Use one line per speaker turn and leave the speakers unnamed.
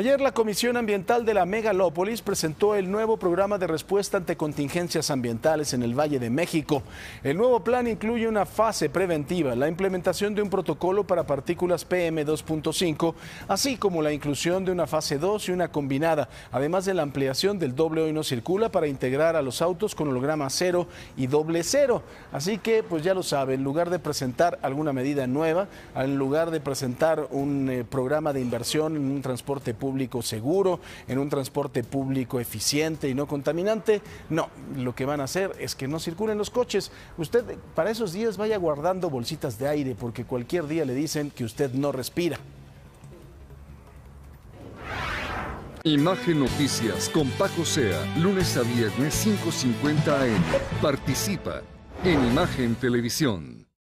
Ayer la Comisión Ambiental de la Megalópolis presentó el nuevo programa de respuesta ante contingencias ambientales en el Valle de México. El nuevo plan incluye una fase preventiva, la implementación de un protocolo para partículas PM2.5, así como la inclusión de una fase 2 y una combinada, además de la ampliación del doble hoy no circula para integrar a los autos con holograma cero y doble cero. Así que, pues ya lo sabe, en lugar de presentar alguna medida nueva, en lugar de presentar un eh, programa de inversión en un transporte público, público seguro, en un transporte público eficiente y no contaminante. No, lo que van a hacer es que no circulen los coches. Usted para esos días vaya guardando bolsitas de aire porque cualquier día le dicen que usted no respira.
Imagen Noticias con Paco Sea, lunes a viernes 5.50 am. Participa en Imagen Televisión.